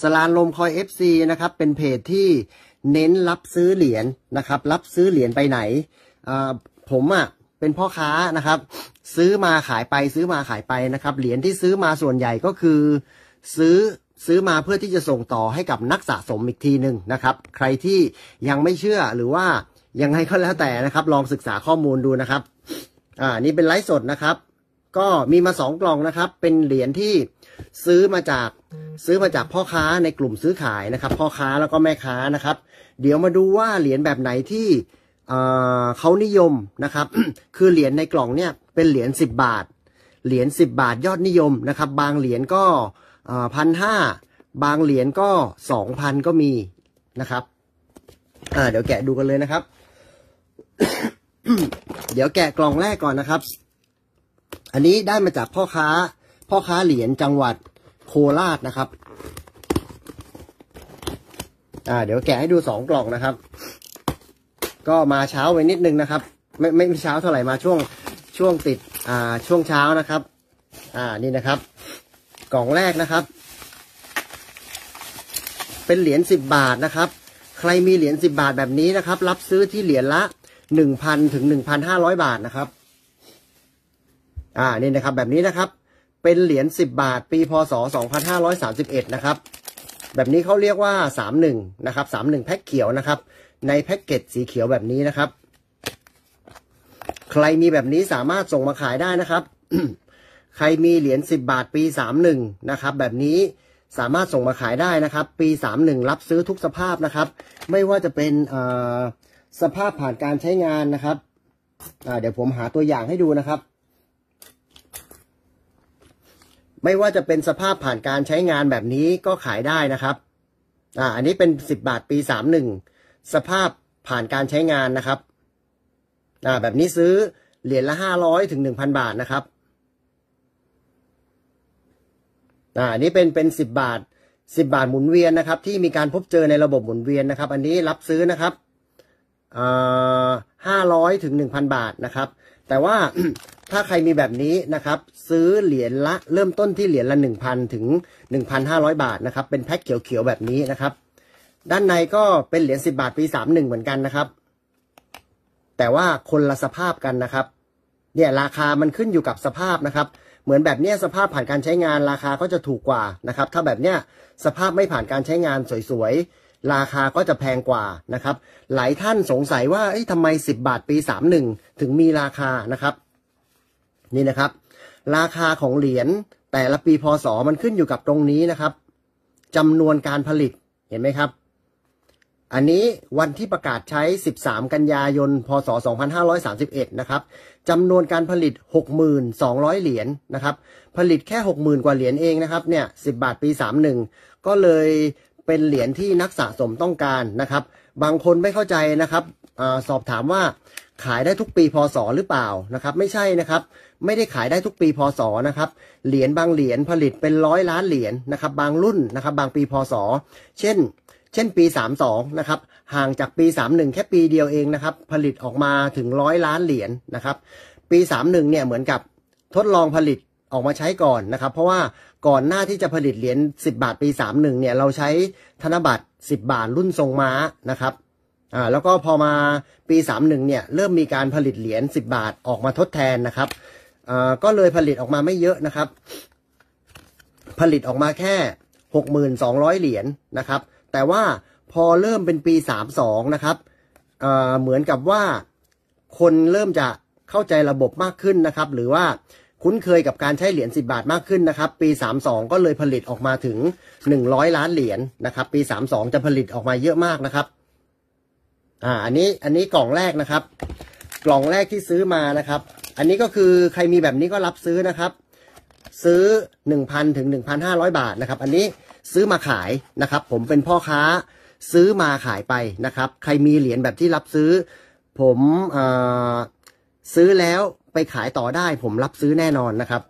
สลานลมคอย FC นะครับ เป็นเพจที่เน้นรับซื้อเหรียญนะครับ รับซื้อเหรียญไปไหน ผมอะ่ะเป็นพ่อค้านะครับ ซื้อมาขายไปซื้อมาขายไปนะครับเหรียญที่ซื้อมาส่วนใหญ่ก็คือซื้อซื้อมาเพื่อที่จะส่งต่อให้กับนักสะสมอีกทีหนึ่งนะครับ ใครที่ยังไม่เชื่อหรือว่ายังไงก็แล้วแต่นะครับ ลองศึกษาข้อมูลดูนะครับอ่านี่เป็นไลฟ์สดนะครับ ก็มีมาสองกล่องนะครับเป็นเหรียญที่ซื้อมาจากซื้อมาจากพ่อค้าในกลุ่มซื้อขายนะครับ พ่อค้าแล้วก็แม่ค้านะครับ เดี๋ยวมาดูว่าเหรียญแบบไหนที่เขานิยมนะครับ คือเหรียญในกล่องเนี่ยเป็นเหรียญ10 บาท เหรียญ10 บาทยอดนิยมนะครับ บางเหรียญก็พันห้าบางเหรียญก็สองพันก็มีนะครับเดี๋ยวแกะดูกันเลยนะครับ เดี๋ยวแกะกล่องแรกก่อนนะครับ อันนี้ได้มาจากพ่อค้าพ่อค้าเหรียญจังหวัดโคราชนะครับอ่าเดี๋ยวแกะให้ดูสองกล่องนะครับ ก็มาเช้าไปนิดนึงนะครับ ไม่ไม่เช้าเท่าไหร่มาช่วงช่วงติดอ่าช่วงเช้านะครับ อ่านี่นะครับ กล่องแรกนะครับ เป็นเหรียญสิบบาทนะครับ ใครมีเหรียญสิบบาทแบบนี้นะครับ รับซื้อที่เหรียญละหนึ่งพันถึงหนึ่งพันห้าร้อยบาทนะครับ อ่านี่นะครับ แบบนี้นะครับเป็นเหรียญ10บาท ปีพศ2531นะครับ แบบนี้เขาเรียกว่า 31นะครับ31 แพ็คเขียวนะครับ ในแพ็กเกจสีเขียวแบบนี้นะครับ ใครมีแบบนี้สามารถส่งมาขายได้นะครับใครมีเหรียญ10บาทปี 31นะครับ แบบนี้สามารถส่งมาขายได้นะครับ ปี 31 รับซื้อทุกสภาพนะครับ ไม่ว่าจะเป็นสภาพผ่านการใช้งานนะครับเดี๋ยวผมหาตัวอย่างให้ดูนะครับไม่ว่าจะเป็นสภาพผ่านการใช้งานแบบนี้ก็ขายได้นะครับ อ่าอันนี้เป็น10บาทปี31สภาพผ่านการใช้งานนะครับ อ่าแบบนี้ซื้อเหรียญละ 500 ถึง 1,000 บาทนะครับ อ่าอันนี้เป็นเป็น10บาท10บาทหมุนเวียนนะครับ ที่มีการพบเจอในระบบหมุนเวียนนะครับ อันนี้รับซื้อนะครับห้าร้อยถึงหนึ่งพันบาทนะครับ แต่ว่าถ้าใครมีแบบนี้นะครับ ซื้อเหรียญละเริ่มต้นที่เหรียญละหนึ่งพันถึงหนึ่งพันห้าร้อยบาทนะครับ เป็นแพ็คเขียวๆแบบนี้นะครับ ด้านในก็เป็นเหรียญสิบบาทปีสามหนึ่งเหมือนกันนะครับ แต่ว่าคนละสภาพกันนะครับ เนี่ยราคามันขึ้นอยู่กับสภาพนะครับ เหมือนแบบเนี้ยสภาพผ่านการใช้งานราคาก็จะถูกกว่านะครับ ถ้าแบบเนี้ยสภาพไม่ผ่านการใช้งานสวยราคาก็จะแพงกว่านะครับ หลายท่านสงสัยว่าทำไม 10 บาทปี 31 ถึงมีราคานะครับ นี่นะครับ ราคาของเหรียญแต่ละปีพศมันขึ้นอยู่กับตรงนี้นะครับจำนวนการผลิตเห็นไหมครับ อันนี้วันที่ประกาศใช้ 13 กันยายนพศ2531 นะครับจำนวนการผลิต6,200 เหรียญนนะครับผลิตแค่ 60,000 กว่าเหรียญเองนะครับเนี่ย10 บาทปี 31 ก็เลยเป็นเหรียญที่นักสะสมต้องการนะครับ บางคนไม่เข้าใจนะครับอสอบถามว่าขายได้ทุกปีพศหรือเปล่า นะครับไม่ใช่นะครับไม่ได้ขายได้ทุกปีพศนะครับ เหรียญบางเหรียญผลิตเป็นร้อยล้านเหรียญนะครับบางรุ่นนะครับบางปีพศ เช่น เช่นปี32นะครับห่างจากปี 31 แค่ปีเดียวเองนะครับผลิตออกมาถึงร้อยล้านเหรียญนะครับปี 31เนี่ยเหมือนกับทดลองผลิตออกมาใช้ก่อนนะครับ เพราะว่าก่อนหน้าที่จะผลิตเหรียญ10 บาทปี 31 เนี่ย เราใช้ธนบัตร 10 บาทรุ่นทรงม้านะครับอ่าแล้วก็พอมาปี31เนี่ยเริ่มมีการผลิตเหรียญ10 บาทออกมาทดแทนนะครับอ่าก็เลยผลิตออกมาไม่เยอะนะครับ ผลิตออกมาแค่ 6,200 เหรียญนะครับแต่ว่าพอเริ่มเป็นปี 32นะครับอ่าเหมือนกับว่าคนเริ่มจะเข้าใจระบบมากขึ้นนะครับ หรือว่าคุ้นเคยกับการใช้เหรียญ10 บาทมากขึ้นนะครับ ปี32 ก็เลยผลิตออกมาถึง100 ล้านเหรียญนนะครับ ปี32 จะผลิตออกมาเยอะมากนะครับอ่าอันนี้อันนี้กล่องแรกนะครับ กล่องแรกที่ซื้อมานะครับ อันนี้ก็คือใครมีแบบนี้ก็รับซื้อนะครับซื้อ1,000ถึง1,500บาทนะครับ อันนี้ซื้อมาขายนะครับ ผมเป็นพ่อค้าซื้อมาขายไปนะครับ ใครมีเหรียญแบบที่รับซื้อ ผมซื้อแล้วไปขายต่อได้ผมรับซื้อแน่นอนนะครับ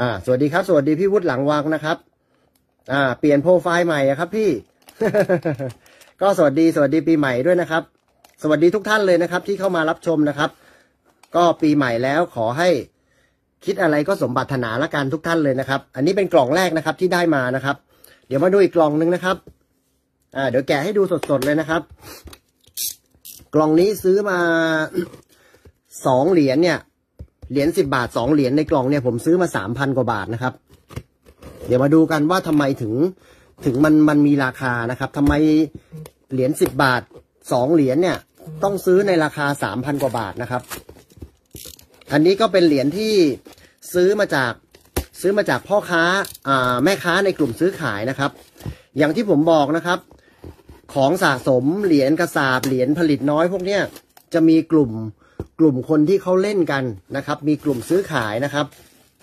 อ่า สวัสดีครับสวัสดี พี่วุฒิหลังวังนะครับอ่าเปลี่ยนโปรไฟล์ใหม่ครับ พี่ ก็สวัสดี สวัสดีปีใหม่ด้วยนะครับ สวัสดีทุกท่านเลยนะครับ ที่เข้ามารับชมนะครับ ก็ปีใหม่แล้วขอให้คิดอะไรก็สมบัติถนาละกันทุกท่านเลยนะครับ อันนี้เป็นกล่องแรกนะครับที่ได้มานะครับ เดี๋ยวมาดูอีกกล่องหนึ่งนะครับอ่าเดี๋ยวแกะให้ดูสดๆเลยนะครับ กล่องนี้ซื้อมาสองเหรียญเนี่ยเหรียญสิบบาทสองเหรียญในกล่องเนี่ยผมซื้อมาสามพันกว่าบาทนะครับ เดี๋ยวมาดูกันว่าทำไมถึงถึงมันมันมีราคานะครับ ทำไมเหรียญสิบบาทสองเหรียญเนี่ยต้องซื้อในราคาสามพันกว่าบาทนะครับอันนี้ก็เป็นเหรียญที่ซื้อมาจากซื้อมาจากพ่อค้าอ่าแม่ค้าในกลุ่มซื้อขายนะครับ อย่างที่ผมบอกนะครับของสะสมเหรียญกระสาบเหรียญผลิตน้อยพวกเนี้ยจะมีกลุ่มกลุ่มคนที่เขาเล่นกันนะครับ มีกลุ่มซื้อขายนะครับ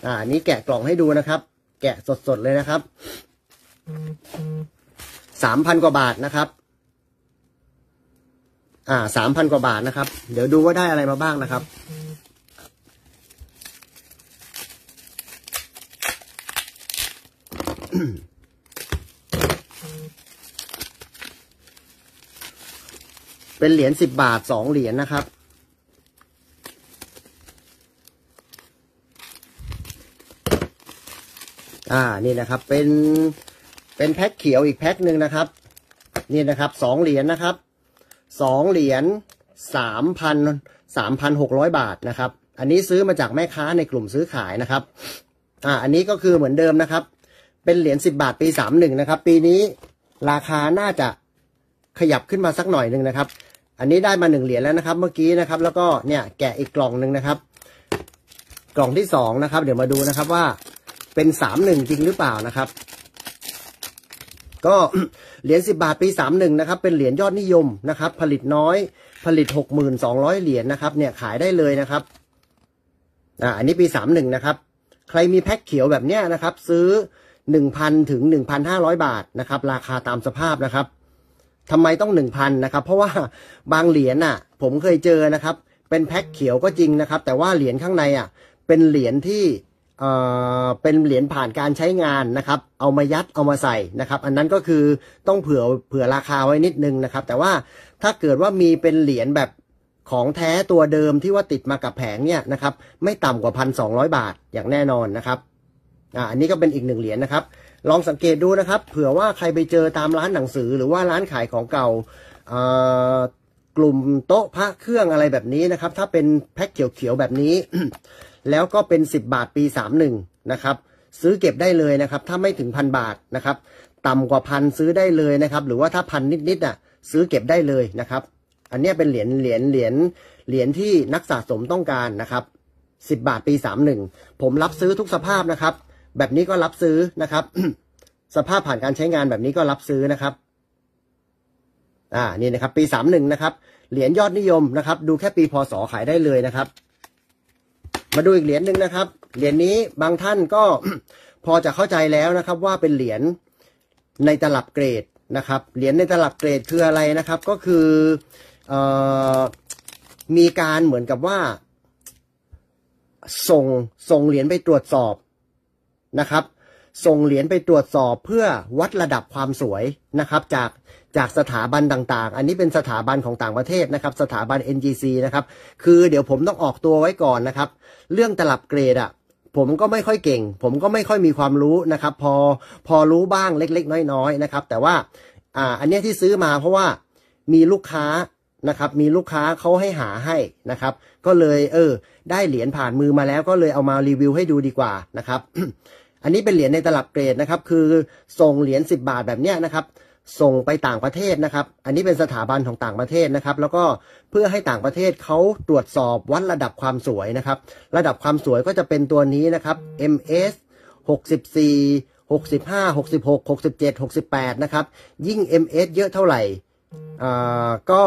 อ่า นี้แกะกล่องให้ดูนะครับ แกะสดๆเลยนะครับ สามพันกว่าบาทนะครับ อ่า สามพันกว่าบาทนะครับ เดี๋ยวดูว่าได้อะไรมาบ้างนะครับ เป็นเหรียญสิบบาทสองเหรียญนะครับ่านี่นะครับเป็นเป็นแพ็คเขียวอีกแพ็คหนึ่งนะครับนี่นะครับสองเหรียญนนะครับสองเหรียญสามพันสามพันหกร้อยบาทนะครับ อันนี้ซื้อมาจากแม่ค้าในกลุ่มซื้อขายนะครับอ่าอันนี้ก็คือเหมือนเดิมนะครับ เป็นเหรียญสิบบาทปีสามหนึ่งนะครับ ปีนี้ราคาน่าจะขยับขึ้นมาสักหน่อยหนึ่งนะครับ อันนี้ได้มาหนึ่งเหรียญแล้วนะครับเมื่อกี้นะครับแล้วก็เนี่ยแกะอีกกล่องหนึ่งนะครับ กล่องที่สองนะครับเดี๋ยวมาดูนะครับว่าเป็นสามหนึ่งจริงหรือเปล่านะครับ ก็เหรียญสิบาทปีสามหนึ่งนะครับ เป็นเหรียญยอดนิยมนะครับ ผลิตน้อย ผลิตหกหมื่นสองร้อยเหรียญนะครับ เนี่ยขายได้เลยนะครับ อ่าอันนี้ปีสามหนึ่งนะครับ ใครมีแพ็คเขียวแบบเนี้ยนะครับ ซื้อหนึ่งพันถึงหนึ่งพันห้าร้อยบาทนะครับ ราคาตามสภาพนะครับ ทำไมต้องหนึ่งพันนะครับ เพราะว่าบางเหรียญอ่ะ ผมเคยเจอนะครับ เป็นแพ็คเขียวก็จริงนะครับ แต่ว่าเหรียญข้างในอ่ะเป็นเหรียญที่เป็นเหรียญผ่านการใช้งานนะครับ เอามายัดเอามาใส่นะครับ อันนั้นก็คือต้องเผื่อเผื่อราคาไว้นิดนึงนะครับ แต่ว่าถ้าเกิดว่ามีเป็นเหรียญแบบของแท้ตัวเดิมที่ว่าติดมากับแผงเนี่ยนะครับ ไม่ต่ำกว่าพันสองร้อยบาทอย่างแน่นอนนะครับอ่าอันนี้ก็เป็นอีกหนึ่งเหรียญนะครับ ลองสังเกตดูนะครับ เผื่อว่าใครไปเจอตามร้านหนังสือ หรือว่าร้านขายของเก่ากลุ่มโต๊ะพระเครื่องอะไรแบบนี้นะครับ ถ้าเป็นแพ็คเขียวๆแบบนี้แล้วก็เป็น 10 บาทปี31นะครับ ซื้อเก็บได้เลยนะครับ ถ้าไม่ถึงพันบาทนะครับ ต่ำกว่าพันซื้อได้เลยนะครับ หรือว่าถ้าพันนิดๆอ่ะซื้อเก็บได้เลยนะครับ อันนี้เป็นเหรียญเหรียญเหรียญเหรียญที่นักสะสมต้องการนะครับ10 บาทปี31ผมรับซื้อทุกสภาพนะครับ แบบนี้ก็รับซื้อนะครับสภาพผ่านการใช้งานแบบนี้ก็รับซื้อนะครับ อ่า นี่นะครับ ปี 31นะครับ เหรียญยอดนิยมนะครับดูแค่ปีพศขายได้เลยนะครับมาดูอีกเหรียญหนึ่งนะครับ เหรียญนี้บางท่านก็พอจะเข้าใจแล้วนะครับ ว่าเป็นเหรียญในตลับเกรดนะครับ เหรียญในตลับเกรดคืออะไรนะครับ ก็คือออมีการเหมือนกับว่า ส่งส่งเหรียญไปตรวจสอบนะครับส่งเหรียญไปตรวจสอบเพื่อวัดระดับความสวยนะครับ จากจากสถาบันต่างๆ อันนี้เป็นสถาบันของต่างประเทศนะครับสถาบัน NGC นะครับคือเดี๋ยวผมต้องออกตัวไว้ก่อนนะครับ เรื่องตลับเกรดอะผมก็ไม่ค่อยเก่งผมก็ไม่ค่อยมีความรู้นะครับพอพอรู้บ้างเล็ก ๆ น้อยๆนะครับ แต่ว่าอ่าอันนี้ที่ซื้อมาเพราะว่ามีลูกค้านะครับ มีลูกค้าเขาให้หาให้นะครับ ก็เลย เออ ได้เหรียญผ่านมือมาแล้วก็เลยเอามารีวิวให้ดูดีกว่านะครับอันนี้เป็นเหรียญในตลับเกรดนะครับ คือส่งเหรียญ 10 บาทแบบนี้นะครับ ส่งไปต่างประเทศนะครับ อันนี้เป็นสถาบันของต่างประเทศนะครับ แล้วก็เพื่อให้ต่างประเทศเขาตรวจสอบวัดระดับความสวยนะครับ ระดับความสวยก็จะเป็นตัวนี้นะครับ MS 64 65 66 67 68นะครับ ยิ่ง MS เยอะเท่าไหร่อ่าก็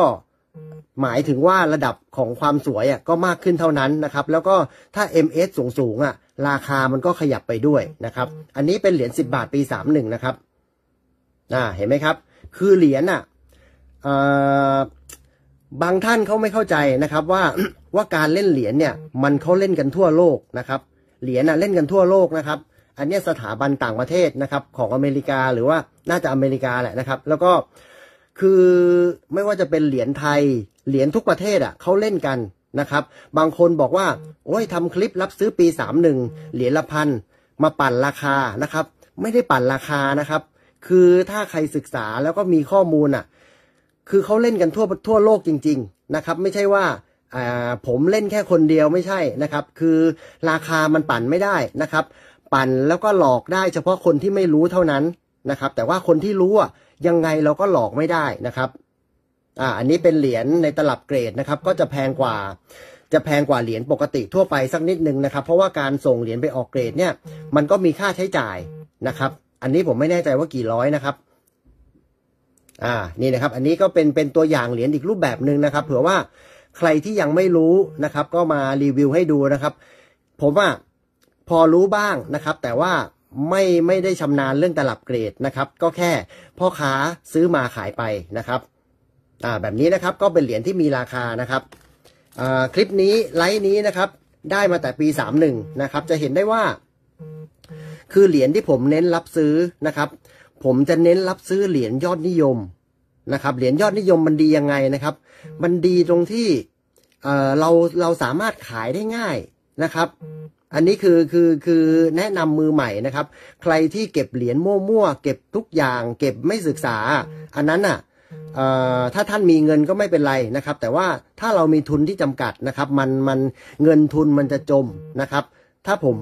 หมายถึงว่าระดับของความสวยอ่ะก็มากขึ้นเท่านั้นนะครับ แล้วก็ถ้า MS สูงสูงอ่ะ ราคามันก็ขยับไปด้วยนะครับ อันนี้เป็นเหรียญ10บาทปี31นะครับ อ่าเห็นไหมครับ คือเหรียญอ่ะบางท่านเขาไม่เข้าใจนะครับ ว่าว่าการเล่นเหรียญเนี่ย มันเขาเล่นกันทั่วโลกนะครับเหรียญอ่ะเล่นกันทั่วโลกนะครับ อันนี้สถาบันต่างประเทศนะครับ ของอเมริกาหรือว่าน่าจะอเมริกาแหละนะครับ แล้วก็คือไม่ว่าจะเป็นเหรียญไทยเหรียญทุกประเทศอ่ะเขาเล่นกันนะครับ บางคนบอกว่าโอ้ยทำคลิปรับซื้อปี31เหรียญละพันมาปั่นราคานะครับ ไม่ได้ปั่นราคานะครับ คือถ้าใครศึกษาแล้วก็มีข้อมูลอ่ะคือเขาเล่นกันทั่วทั่วโลกจริงๆนะครับ ไม่ใช่ว่าผมเล่นแค่คนเดียวไม่ใช่นะครับ คือราคามันปั่นไม่ได้นะครับ ปั่นแล้วก็หลอกได้ เฉพาะคนที่ไม่รู้เท่านั้นนะครับแต่ว่าคนที่รู้อ่ะยังไงเราก็หลอกไม่ได้นะครับอ่าอันนี้เป็นเหรียญในตลับเกรดนะครับ ก็จะแพงกว่า จะแพงกว่าเหรียญปกติทั่วไปสักนิดนึงนะครับเพราะว่าการส่งเหรียญไปออกเกรดเนี่ยมันก็มีค่าใช้จ่ายนะครับ อันนี้ผมไม่แน่ใจว่ากี่ร้อยนะครับ อ่า นี่นะครับ อันนี้ก็เป็นเป็นตัวอย่างเหรียญอีกรูปแบบหนึ่งนะครับ เผื่อว่าใครที่ยังไม่รู้นะครับ ก็มารีวิวให้ดูนะครับ ผมว่าพอรู้บ้างนะครับ แต่ว่าไม่ไม่ได้ชำนาญเรื่องตลับเกรดนะครับ ก็แค่พ่อค้าซื้อมาขายไปนะครับอ่าแบบนี้นะครับก็เป็นเหรียญที่มีราคานะครับอ่าคลิปนี้ไลฟ์นี้นะครับ ได้มาแต่ปีสามหนะครับ จะเห็นได้ว่า คือเหรียญที่ผมเน้นรับซื้อนะครับ ผมจะเน้นรับซื้อเหรียญยอดนิยมนะครับเหรียญยอดนิยมมันดียังไงนะครับมันดีตรงที่เราเราสามารถขายได้ง่ายนะครับอันนี้คือคือคือแนะนำมือใหม่นะครับ ใครที่เก็บเหรียญมั่วๆเก็บทุกอย่างเก็บไม่ศึกษา อันนั้นอ่ะถ้าท่านมีเงินก็ไม่เป็นไรนะครับ แต่ว่าถ้าเรามีทุนที่จำกัดนะครับ มันมันเงินทุนมันจะจมนะครับ ถ้าผม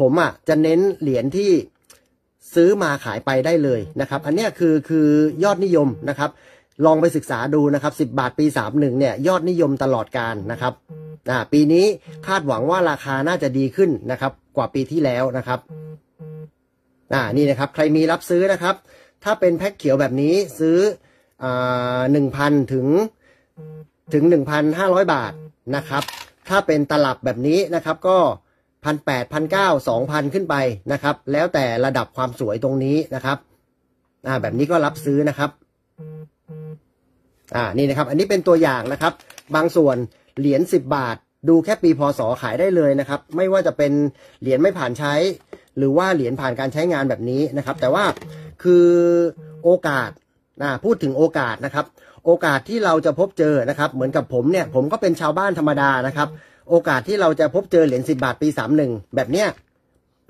ผมอ่ะจะเน้นเหรียญที่ซื้อมาขายไปได้เลยนะครับ อันนี้คือคือยอดนิยมนะครับ ลองไปศึกษาดูนะครับ10บาทปี31เนี่ยยอดนิยมตลอดการนะครับปีนี้คาดหวังว่าราคาน่าจะดีขึ้นนะครับ กว่าปีที่แล้วนะครับนี่นะครับ ใครมีรับซื้อนะครับ ถ้าเป็นแพ็คเขียวแบบนี้ซื้อหนึ่งพันถึง ถึงหนึ่งพันห้าร้อยบาทนะครับ ถ้าเป็นตลับแบบนี้นะครับ ก็พันแปดพันเก้าสองพันขึ้นไปนะครับ แล้วแต่ระดับความสวยตรงนี้นะครับแบบนี้ก็รับซื้อนะครับอ่านี่นะครับ อันนี้เป็นตัวอย่างนะครับ บางส่วนเหรียญสิบบาท ดูแค่ปีพศขายได้เลยนะครับไม่ว่าจะเป็นเหรียญไม่ผ่านใช้ หรือว่าเหรียญผ่านการใช้งานแบบนี้นะครับแต่ว่าคือโอกาสนะพูดถึงโอกาสนะครับโอกาสที่เราจะพบเจอนะครับ เหมือนกับผมเนี่ยผมก็เป็นชาวบ้านธรรมดานะครับโอกาสที่เราจะพบเจอเหรียญสิบาทปีสามหนึ่งแบบเนี้ย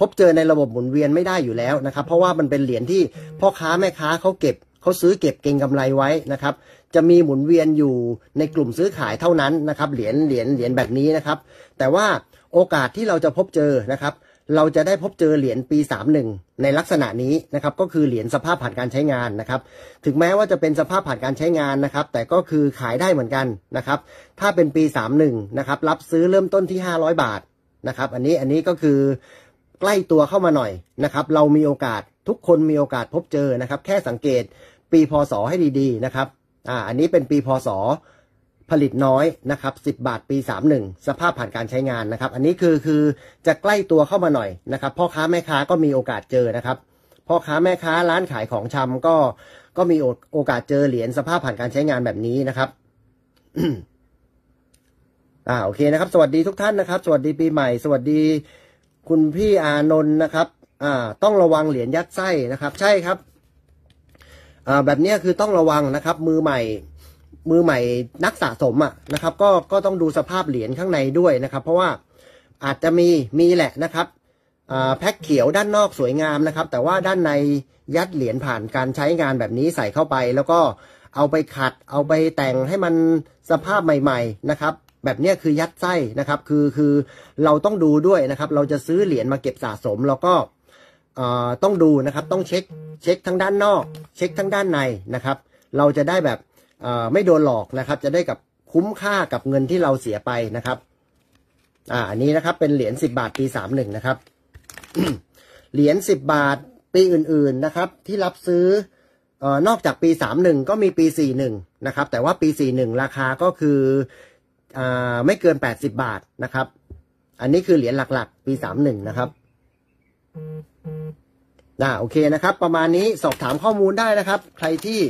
พบเจอในระบบหมุนเวียนไม่ได้อยู่แล้วนะครับเพราะว่ามันเป็นเหรียญที่พ่อค้าแม่ค้าเขาเก็บเขาซื้อเก็บเก็งกำไรไว้นะครับ จะมีหมุนเวียนอยู่ในกลุ่มซื้อขายเท่านั้นนะครับเหรียญ เหรียญ เหรียญแบบนี้นะครับ แต่ว่าโอกาสที่เราจะพบเจอนะครับ เราจะได้พบเจอเหรียญปี 31 ในลักษณะนี้นะครับ ก็คือเหรียญสภาพผ่านการใช้งานนะครับ ถึงแม้ว่าจะเป็นสภาพผ่านการใช้งานนะครับ แต่ก็คือขายได้เหมือนกันนะครับ ถ้าเป็นปี31นะครับ รับซื้อเริ่มต้นที่ 500 บาทนะครับ อันนี้ อันนี้ก็คือใกล้ตัวเข้ามาหน่อยนะครับ เรามีโอกาส ทุกคนมีโอกาสพบเจอนะครับ แค่สังเกตปีพศให้ดีๆนะครับ อ่า อันนี้เป็นปีพศผลิตน้อยนะครับ10บาทปี31สภาพผ่านการใช้งานนะครับ อันนี้คือคือจะใกล้ตัวเข้ามาหน่อยนะครับพ่อค้าแม่ค้าก็มีโอกาสเจอนะครับพ่อค้าแม่ค้าร้านขายของชำก็ก็มีโอกาสเจอเหรียญสภาพผ่านการใช้งานแบบนี้นะครับ อ่า โอเคนะครับ สวัสดีทุกท่านนะครับสวัสดีปีใหม่ สวัสดี คุณพี่อานนท์นะครับ อ่า ต้องระวังเหรียญยัดไส้นะครับ ใช่ครับแบบนี้คือต้องระวังนะครับมือใหม่มือใหม่นักสะสมอ่ะนะครับ ก็ก็ต้องดูสภาพเหรียญข้างในด้วยนะครับ เพราะว่าอาจจะมีมีแหละนะครับแพ็คเขียวด้านนอกสวยงามนะครับ แต่ว่าด้านในยัดเหรียญผ่านการใช้งานแบบนี้ใส่เข้าไป แล้วก็เอาไปขัดเอาไปแต่งให้มันสภาพใหม่ๆนะครับ แบบนี้คือยัดไส้นะครับคือคือเราต้องดูด้วยนะครับ เราจะซื้อเหรียญมาเก็บสะสมแล้วก็ต้องดูนะครับ ต้องเช็ค เช็คทั้งด้านนอก เช็คทั้งด้านในนะครับ เราจะได้แบบไม่โดนหลอกนะครับ จะได้กับคุ้มค่ากับเงินที่เราเสียไปนะครับอ่าอันนี้นะครับเป็นเหรียญสิบบาท ปีสามหนึ่งนะครับ เหรียญสิบบาทปีอื่น ๆนะครับ ที่รับซื้ออนอกจากปีสามหนึ่งก็มีปีสี่หนึ่งนะครับ แต่ว่าปีสี่หนึ่งราคาก็คืออไม่เกินแปดสิบบาทนะครับ อันนี้คือเหรียญหลักๆ ปีสามหนึ่งนะครับนะโอเคนะครับ ประมาณนี้สอบถามข้อมูลได้นะครับ ใครที่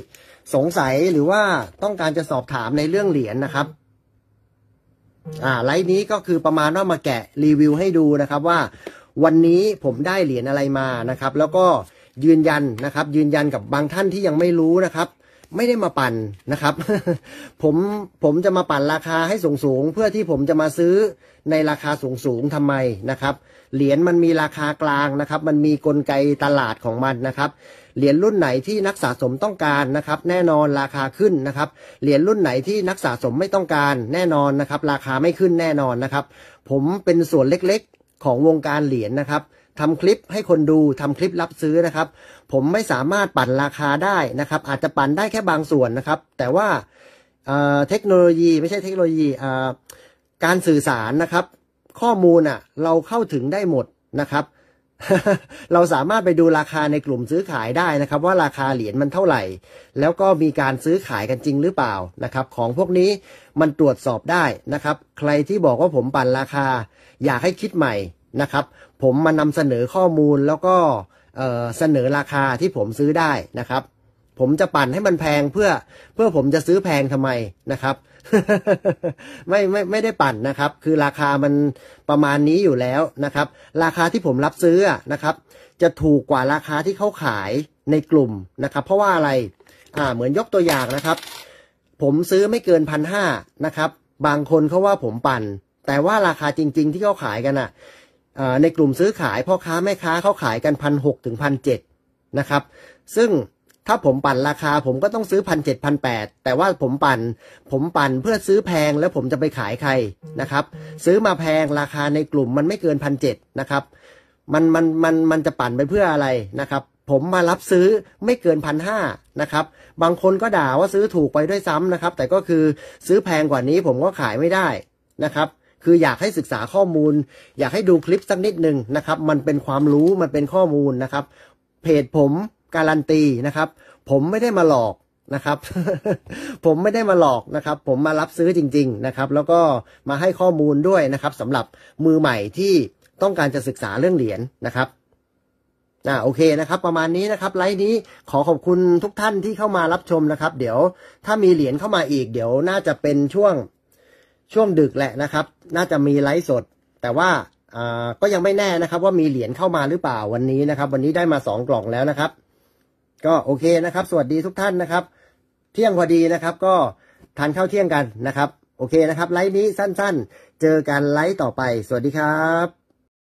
สงสัยหรือว่าต้องการจะสอบถามในเรื่องเหรียญนนะครับ อ่าไลฟ์นี้ก็คือประมาณว่ามาแกะรีวิวให้ดูนะครับ ว่าวันนี้ผมได้เหรียญอะไรมานะครับ แล้วก็ยืนยันนะครับ ยืนยันกับบางท่านที่ยังไม่รู้นะครับไม่ได้มาปั่นนะครับผมผมจะมาปั่นราคาให้สูงสูง เพื่อที่ผมจะมาซื้อในราคาสูงสูงทำไมนะครับเหรียญมันมีราคากลางนะครับ มันมีกลไกตลาดของมันนะครับเหรียญรุ่นไหนที่นักสะสมต้องการนะครับ แน่นอนราคาขึ้นนะครับเหรียญรุ่นไหนที่นักสะสมไม่ต้องการ แน่นอนนะครับ ราคาไม่ขึ้นแน่นอนนะครับ ผมเป็นส่วนเล็กๆของวงการเหรียญนะครับทำคลิปให้คนดูทำคลิปรับซื้อนะครับ ผมไม่สามารถปั่นราคาได้นะครับ อาจจะปั่นได้แค่บางส่วนนะครับ แต่ว่าเทคโนโลยี ไม่ใช่เทคโนโลยี การสื่อสารนะครับ ข้อมูลอ่ะเราเข้าถึงได้หมดนะครับ เราสามารถไปดูราคาในกลุ่มซื้อขายได้นะครับ ว่าราคาเหรียญมันเท่าไหร่ แล้วก็มีการซื้อขายกันจริงหรือเปล่านะครับ ของพวกนี้มันตรวจสอบได้นะครับ ใครที่บอกว่าผมปั่นราคาอยากให้คิดใหม่นะครับผมมานำเสนอข้อมูลแล้วก็เสนอราคาที่ผมซื้อได้นะครับ ผมจะปั่นให้มันแพงเพื่อ เพื่อผมจะซื้อแพงทำไมนะครับ ไม่ไม่ไม่ได้ปั่นนะครับ คือราคามันประมาณนี้อยู่แล้วนะครับ ราคาที่ผมรับซื้อนะครับ จะถูกกว่าราคาที่เขาขายในกลุ่มนะครับ เพราะว่าอะไรอ่าเหมือนยกตัวอย่างนะครับ ผมซื้อไม่เกินพันห้านะครับ บางคนเขาว่าผมปั่นแต่ว่าราคาจริง ๆ ที่เขาขายกันอ่ะในกลุ่มซื้อขายพ่อค้าแม่ค้าเขาขายกันพันหกถึงพันเจ็ดนะครับ ซึ่งถ้าผมปั่นราคาผมก็ต้องซื้อพันเจ็ดพันแปดแต่ว่าผมปั่น ผมปั่นเพื่อซื้อแพงแล้วผมจะไปขายใครนะครับซื้อมาแพงราคาในกลุ่มมันไม่เกินพันเจ็ดนะครับมันมันมันมันจะปั่นไปเพื่ออะไรนะครับผมมารับซื้อไม่เกินพันห้านะครับบางคนก็ด่าว่าซื้อถูกไปด้วยซ้ำนะครับ แต่ก็คือซื้อแพงกว่านี้ผมก็ขายไม่ได้นะครับคืออยากให้ศึกษาข้อมูล อยากให้ดูคลิปสักนิดหนึ่งนะครับ มันเป็นความรู้มันเป็นข้อมูลนะครับ เพจผม การันตีนะครับ ผมไม่ได้มาหลอกนะครับ ผมไม่ได้มาหลอกนะครับ ผมมารับซื้อจริง ๆนะครับ แล้วก็มาให้ข้อมูลด้วยนะครับสำหรับมือใหม่ที่ต้องการจะศึกษาเรื่องเหรียญนะครับอ่าโอเคนะครับ ประมาณนี้นะครับ ไลฟ์นี้ขอขอบคุณทุกท่านที่เข้ามารับชมนะครับ เดี๋ยวถ้ามีเหรียญเข้ามาอีกเดี๋ยวน่าจะเป็นช่วงช่วงดึกแหละนะครับ น่าจะมีไลฟ์สด แต่ว่าก็ยังไม่แน่นะครับ ว่ามีเหรียญเข้ามาหรือเปล่าวันนี้นะครับ วันนี้ได้มาสองกล่องแล้วนะครับ ก็โอเคนะครับ สวัสดีทุกท่านนะครับ เที่ยงพอดีนะครับ ก็ทานข้าวเที่ยงกันนะครับ โอเคนะครับ ไลฟ์นี้สั้น ๆ เจอกันไลฟ์ต่อไป สวัสดีครับ